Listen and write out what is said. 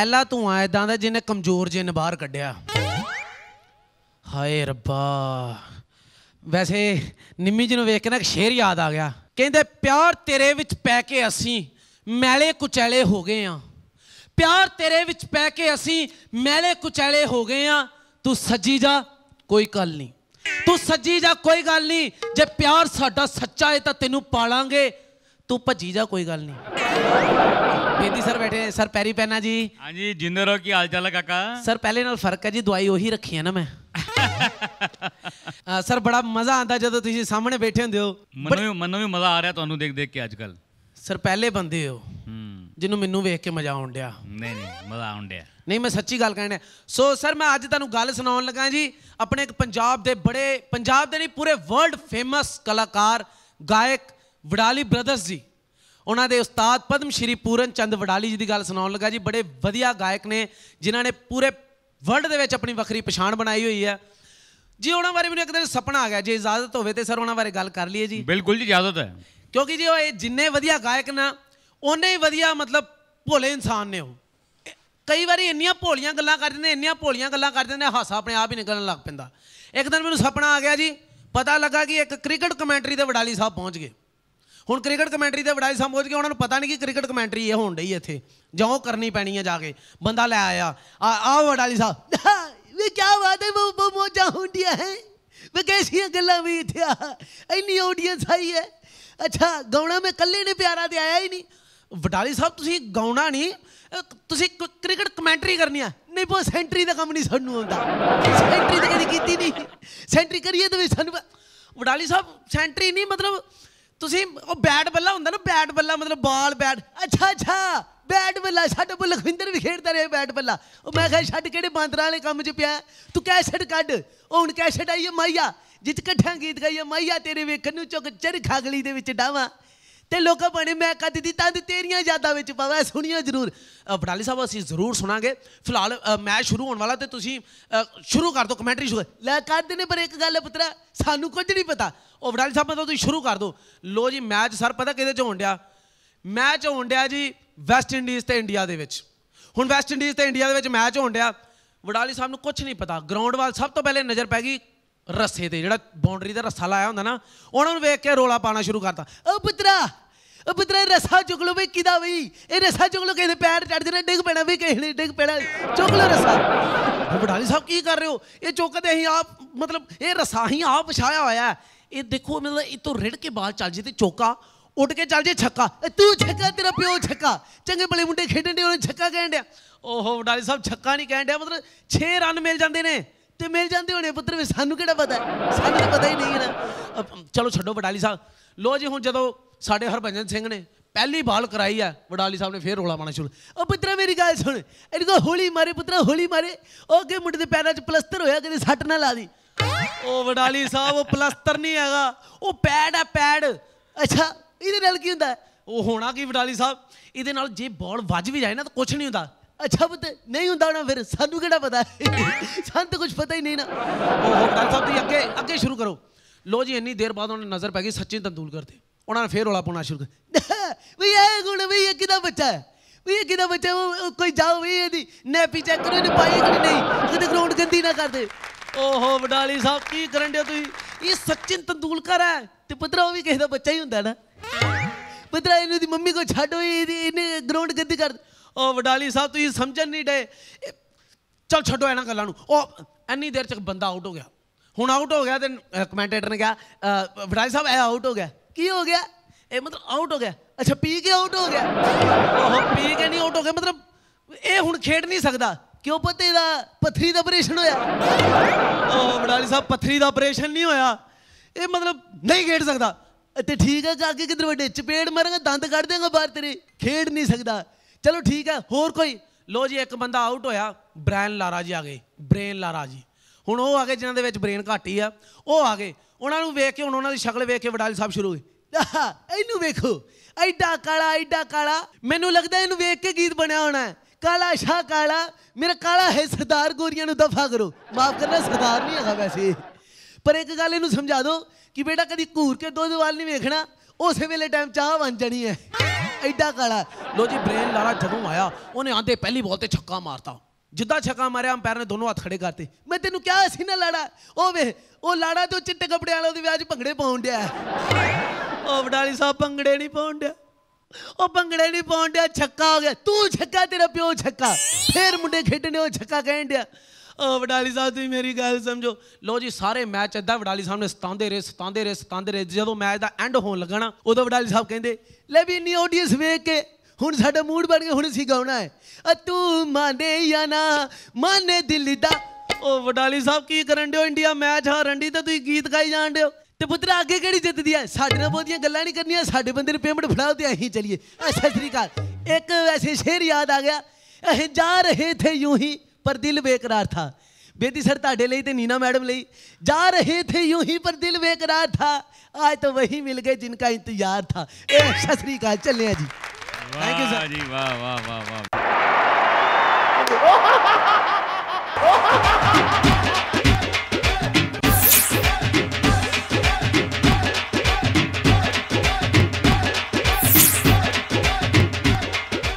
ਪਹਿਲਾ ਧੂਆ ਇਦਾਂ ਦਾ ਜਿਹਨੇ ਕਮਜ਼ੋਰ ਜਿੰਨ ਬਾਹਰ ਕੱਢਿਆ ਹਾਏ ਰੱਬਾ ਵੈਸੇ ਨਿੰਮੀ ਜੀ ਨੂੰ ਵੇਖ ਕੇ ਨਾ ਸ਼ੇਰ ਯਾਦ ਆ ਗਿਆ ਕਹਿੰਦੇ ਪਿਆਰ ਤੇਰੇ ਵਿੱਚ ਪੈ ਕੇ ਅਸੀਂ ਮੈਲੇ ਕੁਚੈਲੇ ਹੋ ਗਏ ਆ ਪਿਆਰ ਤੇਰੇ ਵਿੱਚ ਪੈ ਕੇ ਅਸੀਂ ਮੈਲੇ ਕੁਚੈਲੇ ਹੋ ਗਏ ਆ ਤੂੰ ਸੱਜੀ ਜਾ ਕੋਈ ਗੱਲ ਨਹੀਂ ਤੂੰ ਸੱਜੀ ਜਾ ਕੋਈ ਗੱਲ ਨਹੀਂ ਜੇ ਪਿਆਰ ਸਾਡਾ ਸੱਚਾ ਹੈ ਤਾਂ ਤੈਨੂੰ ਪਾਲਾਂਗੇ ਤੂੰ ਭੱਜੀ ਜਾ ਕੋਈ ਗੱਲ ਨਹੀਂ ਬੇਦੀ ਸਰ ਬੈਠੇ ਸਰ ਪੈਰੀ ਪੈਨਾ ਜੀ ਹਾਂਜੀ ਜਿੰਦੇ ਰਹੋ ਕੀ ਹਾਲ ਚਾਲ ਹੈ ਕਾਕਾ ਸਰ ਪਹਿਲੇ ਨਾਲ ਫਰਕ ਹੈ ਜੀ ਦਵਾਈ ਉਹੀ ਰੱਖੀ ਹੈ ਨਾ ਮੈਂ ਸਰ ਬੜਾ ਮਜ਼ਾ ਆਂਦਾ ਜਦੋਂ ਤੁਸੀਂ ਸਾਹਮਣੇ ਬੈਠੇ ਹੁੰਦੇ ਹੋ ਮੈਨੂੰ ਵੀ ਮੈਨੂੰ ਵੀ ਮਜ਼ਾ ਆ ਰਿਹਾ ਤੁਹਾਨੂੰ ਦੇਖ ਦੇਖ ਕੇ ਅੱਜ ਕੱਲ ਸਰ ਪਹਿਲੇ ਬੰਦੇ ਹੋ ਜਿਹਨੂੰ ਮੈਨੂੰ ਵੇਖ ਕੇ ਮਜ਼ਾ ਆਉਣ ਡਿਆ ਨਹੀਂ ਨਹੀਂ ਮਜ਼ਾ ਆਉਣ ਡਿਆ ਨਹੀਂ ਮੈਂ ਸੱਚੀ ਗੱਲ ਕਹਿਣਾ ਸੋ ਸਰ ਮੈਂ ਅੱਜ ਤੁਹਾਨੂੰ ਗੱਲ ਸੁਣਾਉਣ ਲੱਗਾ ਜੀ ਆਪਣੇ ਇੱਕ ਪੰਜਾਬ ਦੇ ਬੜੇ ਪੰਜਾਬ ਦੇ ਨਹੀਂ ਪੂਰੇ ਵਰਲਡ ਫੇਮਸ ਕਲਾਕਾਰ ਗਾਇਕ ਵਡਾਲੀ ਬ੍ਰਦਰਸ ਜੀ ਉਹਨਾਂ ਦੇ ਉਸਤਾਦ ਪਦਮ ਸ਼੍ਰੀ ਪੂਰਨ ਚੰਦ ਵਡਾਲੀ ਜੀ ਦੀ ਗੱਲ ਸੁਣਾਉਣ ਲੱਗਾ ਜੀ ਬੜੇ ਵਧੀਆ ਗਾਇਕ ਨੇ ਜਿਨ੍ਹਾਂ ਨੇ ਪੂਰੇ ਵਰਲਡ ਦੇ ਵਿੱਚ ਆਪਣੀ ਵੱਖਰੀ ਪਛਾਣ ਬਣਾਈ ਹੋਈ ਹੈ ਜੀ ਉਹਨਾਂ ਬਾਰੇ ਮੈਨੂੰ ਇੱਕ ਦਿਨ ਸੁਪਨਾ ਆ ਗਿਆ ਜੇ ਇਜਾਜ਼ਤ ਹੋਵੇ ਤੇ ਸਰ ਉਹਨਾਂ ਬਾਰੇ ਗੱਲ ਕਰ ਲਈਏ ਜੀ ਬਿਲਕੁਲ ਜੀ ਇਜਾਜ਼ਤ ਹੈ ਕਿਉਂਕਿ ਜੀ ਉਹ ਇਹ ਜਿੰਨੇ ਵਧੀਆ ਗਾਇਕ ਨਾ ਉਹਨੇ ਹੀ ਵਧੀਆ ਮਤਲਬ ਭੋਲੇ ਇਨਸਾਨ ਨੇ ਉਹ ਕਈ ਵਾਰੀ ਇੰਨੀਆਂ ਭੋਲੀਆਂ ਗੱਲਾਂ ਕਰ ਨੇ ਇੰਨੀਆਂ ਭੋਲੀਆਂ ਗੱਲਾਂ ਕਰ ਨੇ ਹਾਸਾ ਆਪਣੇ ਆਪ ਹੀ ਨਿਕਲਣ ਲੱਗ ਪੈਂਦਾ ਇੱਕ ਦਿਨ ਮੈਨੂੰ ਸੁਪਨਾ ਆ ਗਿਆ ਜੀ ਪਤਾ ਲੱਗਾ ਕਿ ਇੱਕ ਕ੍ਰਿਕਟ ਕਮੈਂਟਰੀ ਤੇ ਵਡਾਲੀ ਸਾਹਿਬ ਪਹੁੰਚ ਗਏ ਹੁਣ ਕ੍ਰਿਕਟ ਕਮੈਂਟਰੀ ਤੇ ਵੜਾਈ ਸਮਝ ਕੇ ਉਹਨਾਂ ਨੂੰ ਪਤਾ ਨਹੀਂ ਕਿ ਕ੍ਰਿਕਟ ਕਮੈਂਟਰੀ ਇਹ ਹੋਣ ਡਈ ਇੱਥੇ ਜਾਂ ਕਰਨੀ ਪੈਣੀ ਹੈ ਜਾ ਕੇ ਬੰਦਾ ਲੈ ਆਇਆ ਆ ਆ ਵਡਾਲੀ ਸਾਹਿਬ ਇਹ ਕੀ ਬਾਤ ਹੈ ਬੋ ਮੋਜਾ ਹੁੰਦੀਆਂ ਹੈ ਵੇ ਕੈਸੀਆਂ ਗੱਲਾਂ ਵੀ ਇੱਥੇ ਆ ਇੰਨੀ ਆਡੀਅנס ਆਈ ਹੈ ਅੱਛਾ ਗਾਉਣਾ ਮੈਂ ਕੱਲੇ ਨੇ ਪਿਆਰਾ ਤੇ ਆਇਆ ਹੀ ਨਹੀਂ ਵਡਾਲੀ ਸਾਹਿਬ ਤੁਸੀਂ ਗਾਉਣਾ ਨਹੀਂ ਤੁਸੀਂ ਕ੍ਰਿਕਟ ਕਮੈਂਟਰੀ ਕਰਨੀ ਆ ਨਹੀਂ ਬੋ ਸੈਂਟਰੀ ਦਾ ਕੰਮ ਨਹੀਂ ਸਾਨੂੰ ਆਉਂਦਾ ਸੈਂਟਰੀ ਤੇ ਕਦੀ ਕੀਤੀ ਨਹੀਂ ਸੈਂਟਰੀ ਕਰੀਏ ਤਾਂ ਵੀ ਸਾਨੂੰ ਵਡਾਲੀ ਸਾਹਿਬ ਸੈਂਟਰੀ ਨਹੀਂ ਮਤਲਬ ਤੁਸੀਂ ਉਹ ਬੈਟ ਬੱਲਾ ਹੁੰਦਾ ਨਾ ਬੈਟ ਬੱਲਾ ਮਤਲਬ ਬਾਲ ਬੈਟ ਅੱਛਾ ਅੱਛਾ ਬੈਟ ਬੱਲਾ ਸਾਡੇ ਕੋਲ ਲਖਵਿੰਦਰ ਵੀ ਖੇਡਦਾ ਰਿਹਾ ਬੈਟ ਬੱਲਾ ਉਹ ਮੈਂ ਕਿਹਾ ਛੱਡ ਕਿਹੜੇ ਬਾਂਦਰਾਂ ਵਾਲੇ ਕੰਮ 'ਚ ਪਿਆ ਤੂੰ ਕੈਸਟ ਕੱਢ ਉਹ ਹੁਣ ਕੈਸਟ ਆਈ ਹੈ ਮਾਈਆ ਜਿੱਤ ਕੱਠਾਂ ਗੀਤ ਗਾਈਏ ਮਾਈਆ ਤੇਰੇ ਵੇਖਣ ਨੂੰ ਚੁੱਕ ਚਰਖਾ ਗਲੀ ਦੇ ਵਿੱਚ ਡਾਵਾ ਤੇ ਲੋਕਾਂ ਬਣੇ ਮੈਂ ਕਾ ਦਿੱਤੀ ਤਾਂ ਤੇਰੀਆਂ ਯਾਦਾਂ ਵਿੱਚ ਪਾਵਾਂ ਸੁਣੀਆਂ ਜ਼ਰੂਰ ਬਟਾਲੀ ਸਾਹਿਬ ਅਸੀਂ ਜ਼ਰੂਰ ਸੁਣਾਂਗੇ ਫਿਲਹਾਲ ਮੈਚ ਸ਼ੁਰੂ ਹੋਣ ਵਾਲਾ ਤੇ ਤੁਸੀਂ ਸ਼ੁਰੂ ਕਰ ਦਿਓ ਕਮੈਂਟਰੀ ਸ਼ੁਰੂ ਲੈ ਕਰਦੇ ਨੇ ਪਰ ਇੱਕ ਗੱਲ ਪੁੱਤਰਾ ਸਾਨੂੰ ਕੁਝ ਨਹੀਂ ਪਤਾ ਉਹ ਬਟਾਲੀ ਸਾਹਿਬ ਮਤਲਬ ਤੁਸੀਂ ਸ਼ੁਰੂ ਕਰ ਦਿਓ ਲੋ ਜੀ ਮੈਚ ਸਰ ਪਤਾ ਕਿਹਦੇ ਚ ਹੋਣ ਡਿਆ ਮੈਚ ਹੋਣ ਡਿਆ ਜੀ ਵੈਸਟ ਇੰਡੀਜ਼ ਤੇ ਇੰਡੀਆ ਦੇ ਵਿੱਚ ਹੁਣ ਵੈਸਟ ਇੰਡੀਜ਼ ਤੇ ਇੰਡੀਆ ਦੇ ਵਿੱਚ ਮੈਚ ਹੋਣ ਡਿਆ ਬਟਾਲੀ ਸਾਹਿਬ ਨੂੰ ਕੁਝ ਨਹੀਂ ਪਤਾ ਗਰਾਊਂਡ ਵਾਲ ਸਭ ਤੋਂ ਪਹਿਲੇ ਨਜ਼ਰ ਪੈ ਗਈ ਰੱਸੇ ਤੇ ਜਿਹੜਾ ਬਾਉਂਡਰੀ ਦਾ ਰੱਸਾ ਲਾਇਆ ਹੁੰਦਾ ਨਾ ਉਹਨਾਂ ਨੂੰ ਵੇਖ ਕੇ ਰੋਲਾ ਪਾਣਾ ਸ਼ੁਰੂ ਕਰਤਾ ਓ ਪੁੱਤਰਾ ਓ ਪੁੱਤਰਾ ਰੱਸਾ ਚੁੱਕ ਲੋ ਬਈ ਕਿਦਾ ਬਈ ਇਹ ਰੱਸਾ ਚੁੱਕ ਲੋ ਕਿਹਦੇ ਪੈਰ ਚੜ ਜਣਾ ਡਿੱਗ ਪੈਣਾ ਵੀ ਕਿਹ ਲਈ ਡਿੱਗ ਪੈਣਾ ਚੁੱਕ ਲੋ ਰੱਸਾ ਬਟਾਲੀ ਸਾਹਿਬ ਕੀ ਕਰ ਰਹੇ ਹੋ ਇਹ ਚੁੱਕਦੇ ਅਸੀਂ ਆਪ ਮਤਲਬ ਇਹ ਰੱਸਾ ਹੀ ਆਪ ਪਛਾਇਆ ਹੋਇਆ ਇਹ ਦੇਖੋ ਮਤਲਬ ਇਹ ਤੋਂ ਰਿੜ ਕੇ ਬਾਹਰ ਚੱਲ ਜੇ ਤੇ ਚੋਕਾ ਉੱਡ ਕੇ ਚੱਲ ਜੇ ਛੱਕਾ ਤੂੰ ਛੱਕਾ ਤੇਰਾ ਪਿਓ ਛੱਕਾ ਚੰਗੇ ਬਲੇ ਮੁੰਡੇ ਖੇਡਣ ਦੇ ਉਹਨੇ ਛੱਕਾ ਕਹਿਣ ਡਿਆ ਓਹੋ ਵਡਾਲੀ ਸਾਹਿਬ ਛੱਕਾ ਨਹੀਂ ਕਹਿਣ ਡਿਆ ਮਤਲਬ 6 ਰਨ ਮਿਲ ਜਾਂਦੇ ਨੇ ਤੇ ਮਿਲ ਜਾਂਦੇ ਹੋਣੇ ਪੁੱਤਰ ਵੀ ਸਾਨੂੰ ਕਿਹੜਾ ਪਤਾ ਸਾਨੂੰ ਤਾਂ ਪਤਾ ਹੀ ਨਹੀਂ ਨਾ ਚਲੋ ਛੱਡੋ ਵਡਾਲੀ ਸਾਹਿਬ ਲੋ ਜੀ ਹੁਣ ਜਦੋਂ ਸਾਡੇ ਹਰਭਜਨ ਸਿੰਘ ਨੇ ਪਹਿਲੀ ਬਾਲ ਕਰਾਈ ਆ ਵਡਾਲੀ ਸਾਹਿਬ ਨੇ ਫੇਰ ਰੋਲਾ ਪਾਣਾ ਸ਼ੁਰੂ ਉਹ ਪੁੱਤਰਾ ਮੇਰੀ ਗੱਲ ਸੁਣ ਇਹਨੂੰ ਕੋ ਹੋਲੀ ਮਾਰੇ ਪੁੱਤਰਾ ਹੋਲੀ ਮਾਰੇ ਉਹ ਅੱਗੇ ਮੁੰਡੇ ਦੇ ਪੈਰਾਂ 'ਚ ਪਲਸਤਰ ਹੋਇਆ ਕਦੇ ਸੱਟ ਨਾ ਲਾ ਦੀ ਉਹ ਵਡਾਲੀ ਸਾਹਿਬ ਉਹ ਪਲਸਤਰ ਨਹੀਂ ਹੈਗਾ ਉਹ ਪੈਡ ਆ ਪੈਡ ਅੱਛਾ ਇਹਦੇ ਨਾਲ ਕੀ ਹੁੰਦਾ ਉਹ ਹੋਣਾ ਕੀ ਵਡਾਲੀ ਸਾਹਿਬ ਇਹਦੇ ਨਾਲ ਜੇ ਬਾਲ ਵੱਜ ਵੀ ਜਾਏ ਨਾ ਤਾਂ ਕੁਝ ਨਹੀਂ ਹੁੰਦਾ ਅੱਛਾ ਬੁੱਤ ਨਹੀਂ ਹੁੰਦਾ ਨਾ ਫਿਰ ਸਾਨੂੰ ਕਿਹੜਾ ਪਤਾ ਸੰਤ ਕੁਝ ਪਤਾ ਹੀ ਨਹੀਂ ਨਾ ਉਹ ਡਾਕਟਰ ਸਾਹਿਬ ਤੁਸੀਂ ਅੱਗੇ ਅੱਗੇ ਸ਼ੁਰੂ ਕਰੋ ਲੋ ਜੀ ਇੰਨੀ ਦੇਰ ਬਾਅਦ ਉਹਨਾਂ ਨੂੰ ਨਜ਼ਰ ਪੈ ਗਈ ਸਚਿਨ ਤੰਦੂਲਕਰ ਤੇ ਉਹਨਾਂ ਨੇ ਫੇਰ ਰੌਲਾ ਪਾਉਣਾ ਸ਼ੁਰੂ ਕਰ ਵੀ ਇਹ ਗੁਣ ਵੀ ਇਹ ਕਿਦਾ ਬੱਚਾ ਹੈ ਵੀ ਇਹ ਕਿਦਾ ਬੱਚਾ ਕੋਈ ਜਾਓ ਵੀ ਇਹਦੀ ਨੇ ਚੈੱਕ ਕਰੋ ਇਹਨੇ ਪਾਈ ਕਿ ਨਹੀਂ ਕਿਤੇ ਗਰਾਊਂਡ ਗੰਦੀ ਨਾ ਕਰ ਦੇ ਓਹੋ ਵਡਾਲੀ ਸਾਹਿਬ ਕੀ ਕਰਨ ਦੇ ਤੁਸੀਂ ਇਹ ਸਚਿਨ ਤੰਦੂਲਕਰ ਹੈ ਤੇ ਪੁੱਤਰਾ ਉਹ ਵੀ ਕਿਸੇ ਦਾ ਬੱਚਾ ਹੀ ਹੁੰਦਾ ਨਾ ਪੁੱਤਰਾ ਇਹਨੂੰ ਦੀ ਮੰਮੀ ਕੋ ਛੱਡੋ ਇਹਨੇ ਗਰਾਊਂਡ ਗੰਦੀ ਕਰ ਉਹ ਵਡਾਲੀ ਸਾਹਿਬ ਤੁਸੀਂ ਸਮਝਣ ਨਹੀਂ ਡੇ ਚਲ ਛੱਡੋ ਇਹਨਾਂ ਗੱਲਾਂ ਨੂੰ ਉਹ ਇੰਨੀ ਦੇਰ ਤੱਕ ਬੰਦਾ ਆਊਟ ਹੋ ਗਿਆ ਹੁਣ ਆਊਟ ਹੋ ਗਿਆ ਤੇ ਕਮੈਂਟੇਟਰ ਨੇ ਕਿਹਾ ਵਡਾਲੀ ਸਾਹਿਬ ਇਹ ਆਊਟ ਹੋ ਗਿਆ ਕੀ ਹੋ ਗਿਆ ਇਹ ਮਤਲਬ ਆਊਟ ਹੋ ਗਿਆ ਅੱਛਾ ਪੀ ਕੇ ਆਊਟ ਹੋ ਗਿਆ ਉਹ ਪੀ ਕੇ ਨਹੀਂ ਆਊਟ ਹੋ ਗਿਆ ਮਤਲਬ ਇਹ ਹੁਣ ਖੇਡ ਨਹੀਂ ਸਕਦਾ ਕਿਉਂ ਪਤੇ ਦਾ ਪਥਰੀ ਦਾ ਆਪਰੇਸ਼ਨ ਹੋਇਆ ਉਹ ਵਡਾਲੀ ਸਾਹਿਬ ਪਥਰੀ ਦਾ ਆਪਰੇਸ਼ਨ ਨਹੀਂ ਹੋਇਆ ਇਹ ਮਤਲਬ ਨਹੀਂ ਖੇਡ ਸਕਦਾ ਤੇ ਠੀਕ ਹੈ ਕਾਕੇ ਕਿਧਰ ਵੱਡੇ ਚਪੇੜ ਮਾਰਾਂਗਾ ਦੰਦ ਕੱਢ ਦੇਗਾ ਬਾਹਰ ਤੇਰੇ ਖੇਡ ਨਹੀਂ ਸਕਦਾ ਚਲੋ ਠੀਕ ਹੈ ਹੋਰ ਕੋਈ ਲੋ ਜੀ ਇੱਕ ਬੰਦਾ ਆਊਟ ਹੋਇਆ ਬ੍ਰੈਨ ਲਾਰਾ ਜੀ ਆ ਗਏ ਬ੍ਰੇਨ ਲਾਰਾ ਜੀ ਹੁਣ ਉਹ ਆ ਗਏ ਜਿਨ੍ਹਾਂ ਦੇ ਵਿੱਚ ਬ੍ਰੇਨ ਘਾਟੀ ਆ ਉਹ ਆ ਗਏ ਉਹਨਾਂ ਨੂੰ ਵੇਖ ਕੇ ਹੁਣ ਉਹਨਾਂ ਦੀ ਸ਼ਕਲ ਵੇਖ ਕੇ ਵਡਾਲੀ ਸਾਹਿਬ ਸ਼ੁਰੂ ਹੋ ਇਹਨੂੰ ਵੇਖੋ ਐਡਾ ਕਾਲਾ ਐਡਾ ਕਾਲਾ ਮੈਨੂੰ ਲੱਗਦਾ ਇਹਨੂੰ ਵੇਖ ਕੇ ਗੀਤ ਬਣਿਆ ਹੋਣਾ ਹੈ ਕਾਲਾ ਸ਼ਾ ਕਾਲਾ ਮੇਰਾ ਕਾਲਾ ਹੈ ਸਰਦਾਰ ਗੋਰੀਆਂ ਨੂੰ ਦਫਾ ਕਰੋ ਮਾਫ ਕਰਨਾ ਸਰਦਾਰ ਨਹੀਂ ਹੈਗਾ ਵੈਸੇ ਪਰ ਇੱਕ ਗੱਲ ਇਹਨੂੰ ਸਮਝਾ ਦਿਓ ਕਿ ਬੇਟਾ ਕਦੀ ਘੂਰ ਕੇ ਦੁੱਧ ਵਾਲ ਨਹੀਂ ਵੇਖਣਾ ਉਸੇ ਵੇਲੇ ਟਾਈਮ ਚਾਹ ਬਣ ਜਣੀ ਹੈ ਐਡਾ ਕਾਲਾ ਲੋ ਜੀ ਬ੍ਰੇਨ ਲਾਰਾ ਜਦੋਂ ਆਇਆ ਉਹਨੇ ਆਂਦੇ ਪਹਿਲੀ ਬਾਲ ਤੇ ਛੱਕਾ ਮਾਰਤਾ ਜਿੱਦਾਂ ਛੱਕਾ ਮਾਰਿਆ ਅੰਪਾਇਰ ਨੇ ਦੋਨੋਂ ਹੱਥ ਖੜੇ ਕਰਤੇ ਮੈਂ ਤੈਨੂੰ ਕਿਹਾ ਸੀ ਨਾ ਲਾੜਾ ਉਹ ਵੇ ਉਹ ਲਾੜਾ ਤੇ ਚਿੱਟੇ ਕੱਪੜੇ ਵਾਲਾ ਉਹਦੇ ਵਿਆਹ 'ਚ ਭੰਗੜੇ ਪਾਉਣ ਡਿਆ ਉਹ ਵਡਾਲੀ ਸਾਹਿਬ ਭੰਗੜੇ ਨਹੀਂ ਪਾਉਣ ਡਿਆ ਉਹ ਭੰਗੜੇ ਨਹੀਂ ਪਾਉਣ ਡਿਆ ਛੱਕਾ ਹੋ ਗਿਆ ਤੂੰ ਛੱਕਾ ਤੇਰਾ ਪਿਓ ਛੱਕਾ ਫੇਰ ਮੁੰਡੇ ਖੇਡਣੇ ਉਹ ਛੱਕਾ ਕਹਿਣ ਡਿਆ ਓ ਵਡਾਲੀ ਸਾਹਿਬ ਤੁਸੀਂ ਮੇਰੀ ਗੱਲ ਸਮਝੋ ਲੋ ਜੀ ਸਾਰੇ ਮੈਚ ਇਦਾਂ ਵਡਾਲੀ ਸਾਹਿਬ ਨੇ ਸਤਾਉਂਦੇ ਰਹੇ ਸਤਾਉਂਦੇ ਰਹੇ ਸਤਾਉਂਦੇ ਰਹੇ ਜਦੋਂ ਮੈਚ ਦਾ ਐਂਡ ਹੋਣ ਲੱਗਣਾ ਉਦੋਂ ਵਡਾਲੀ ਸਾਹਿਬ ਕਹਿੰਦੇ ਲੈ ਵੀ ਇੰਨੀ ਆਡੀਅנס ਵੇਖ ਕੇ ਹੁਣ ਸਾਡਾ ਮੂਡ ਬਣ ਗਿਆ ਹੁਣ ਅਸੀਂ ਗਾਉਣਾ ਹੈ ਅ ਤੂੰ ਮਾਨੇ ਜਾਂ ਨਾ ਮਾਨੇ ਦਿਲ ਦਾ ਉਹ ਵਡਾਲੀ ਸਾਹਿਬ ਕੀ ਕਰਨ ਦਿਓ ਇੰਡੀਆ ਮੈਚ ਹਾਰਨ ਦੀ ਤਾਂ ਤੁਸੀਂ ਗੀਤ ਗਾਈ ਜਾਣ ਦਿਓ ਤੇ ਪੁੱਤਰਾ ਅੱਗੇ ਕਿਹੜੀ ਜਿੱਤਦੀ ਐ ਸਾਡੇ ਨਾਲ ਬੋਦੀਆਂ ਗੱਲਾਂ ਨਹੀਂ ਕਰਨੀਆਂ ਸਾਡੇ ਬੰਦੇ ਨੂੰ ਪੇਮੈਂਟ ਫੜਾਓ ਤੇ ਅਸੀਂ ਚਲੀਏ ਸਤਿ ਸ੍ਰੀ ਅਕਾਲ ਇੱਕ ਵੈਸੇ ਸ਼ੇਰ ਯਾਦ ਆ ਗਿਆ ਅਸੀਂ ਜਾ ਰਹੇ ਥੇ ਯੂੰ ਹੀ पर दिल बेकरार था बेदी सर ताडे लिए नीना मैडम लिए जा रहे थे यूं ही पर दिल बेकरार था आज तो वही मिल गए जिनका इंतजार था सत श्रीकाल चलें जी थैंक यू सर जी वाह वाह वाह वाह